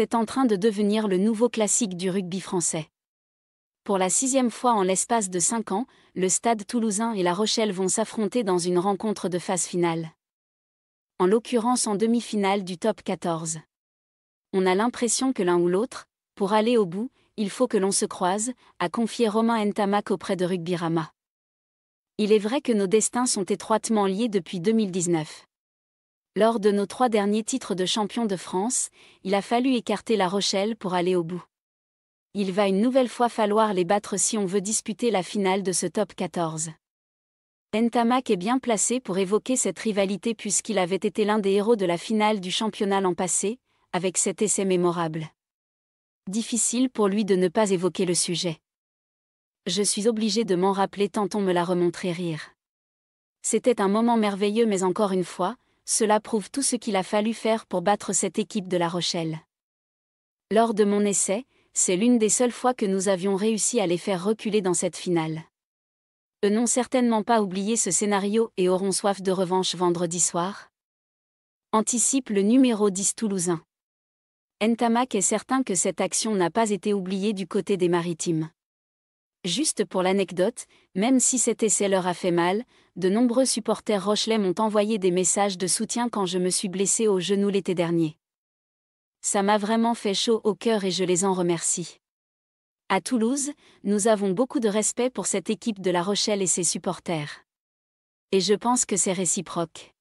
c'est en train de devenir le nouveau classique du rugby français. Pour la sixième fois en l'espace de cinq ans, le Stade toulousain et La Rochelle vont s'affronter dans une rencontre de phase finale. En l'occurrence en demi-finale du top 14. On a l'impression que l'un ou l'autre, pour aller au bout, il faut que l'on se croise, a confié Romain Ntamak auprès de Rama. Il est vrai que nos destins sont étroitement liés depuis 2019. Lors de nos trois derniers titres de champion de France, il a fallu écarter La Rochelle pour aller au bout. Il va une nouvelle fois falloir les battre si on veut disputer la finale de ce top 14. Entamac est bien placé pour évoquer cette rivalité puisqu'il avait été l'un des héros de la finale du championnat l'an passé, avec cet essai mémorable. Difficile pour lui de ne pas évoquer le sujet. Je suis obligé de m'en rappeler tant on me l'a remontré rire. C'était un moment merveilleux mais encore une fois, cela prouve tout ce qu'il a fallu faire pour battre cette équipe de La Rochelle. Lors de mon essai, c'est l'une des seules fois que nous avions réussi à les faire reculer dans cette finale. Eux n'ont certainement pas oublié ce scénario et auront soif de revanche vendredi soir. Anticipe le numéro 10 toulousain. Entamac est certain que cette action n'a pas été oubliée du côté des maritimes. Juste pour l'anecdote, même si cet essai leur a fait mal, de nombreux supporters rochelais m'ont envoyé des messages de soutien quand je me suis blessé au genou l'été dernier. Ça m'a vraiment fait chaud au cœur et je les en remercie. À Toulouse, nous avons beaucoup de respect pour cette équipe de La Rochelle et ses supporters. Et je pense que c'est réciproque.